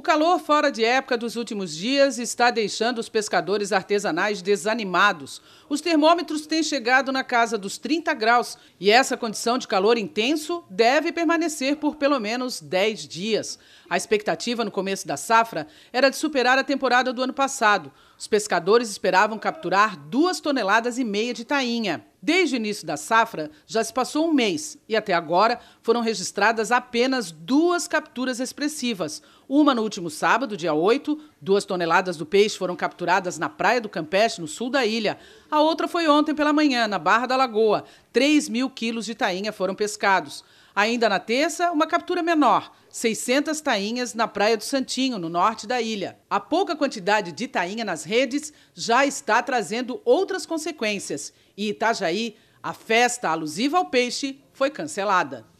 O calor fora de época dos últimos dias está deixando os pescadores artesanais desanimados. Os termômetros têm chegado na casa dos 30 graus e essa condição de calor intenso deve permanecer por pelo menos 10 dias. A expectativa no começo da safra era de superar a temporada do ano passado. Os pescadores esperavam capturar duas toneladas e meia de tainha. Desde o início da safra, já se passou um mês e até agora foram registradas apenas duas capturas expressivas. Uma no último sábado, dia 8, duas toneladas do peixe foram capturadas na Praia do Campeche, no sul da ilha. A outra foi ontem pela manhã, na Barra da Lagoa. 3 mil quilos de tainha foram pescados. Ainda na terça, uma captura menor. 600 tainhas na Praia do Santinho, no norte da ilha. A pouca quantidade de tainha nas redes já está trazendo outras consequências Em Itajaí, a festa alusiva ao peixe foi cancelada.